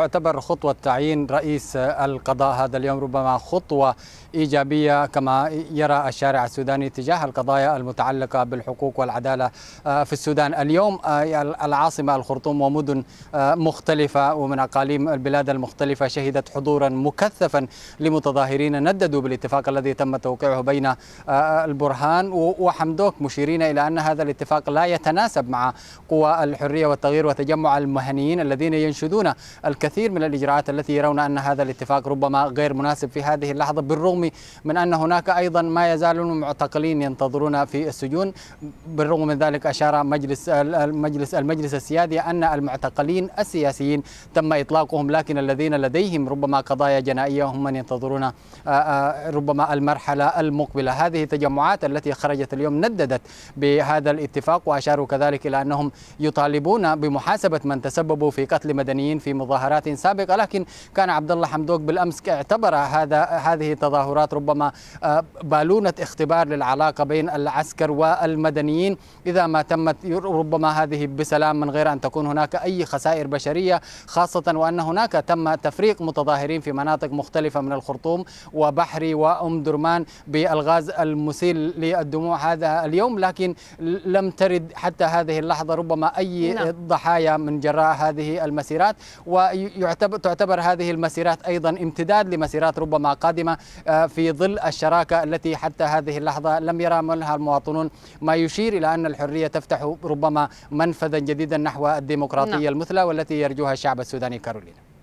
تعتبر خطوة تعيين رئيس القضاء هذا اليوم ربما خطوة إيجابية كما يرى الشارع السوداني تجاه القضايا المتعلقة بالحقوق والعدالة آه، في السودان اليوم آه، العاصمة الخرطوم ومدن آه، مختلفة ومن أقاليم البلاد المختلفة شهدت حضورا مكثفا لمتظاهرين نددوا بالاتفاق الذي تم توقيعه بين البرهان وحمدوك مشيرين إلى أن هذا الاتفاق لا يتناسب مع قوى الحرية والتغيير وتجمع المهنيين الذين ينشدون الك الكثير من الإجراءات التي يرون أن هذا الاتفاق ربما غير مناسب في هذه اللحظة بالرغم من أن هناك أيضا ما يزالون معتقلين ينتظرون في السجون بالرغم من ذلك أشار مجلس المجلس المجلس السيادي أن المعتقلين السياسيين تم إطلاقهم لكن الذين لديهم ربما قضايا جنائية هم من ينتظرون آه، آه، ربما المرحلة المقبلة هذه التجمعات التي خرجت اليوم نددت بهذا الاتفاق وأشاروا كذلك إلى أنهم يطالبون بمحاسبة من تسببوا في قتل مدنيين في مظاهرات تظاهرات سابقة لكن كان عبد الله حمدوك بالأمس اعتبر هذا هذه التظاهرات ربما آه، بالونة اختبار للعلاقة بين العسكر والمدنيين إذا ما تمت ربما هذه بسلام من غير أن تكون هناك أي خسائر بشرية خاصة وأن هناك تم تفريق متظاهرين في مناطق مختلفة من الخرطوم وبحري وأم درمان بالغاز المسيل للدموع هذا اليوم لكن لم ترد حتى هذه اللحظة ربما أي نعم. ضحايا من جراء هذه المسيرات وي يعتبر تعتبر هذه المسيرات ايضا امتداد لمسيرات ربما قادمه آه، في ظل الشراكه التي حتى هذه اللحظه لم يرى منها المواطنون ما يشير الى ان الحريه تفتح ربما منفذا جديدا نحو الديمقراطيه نعم. المثلى والتي يرجوها الشعب السوداني كارولينا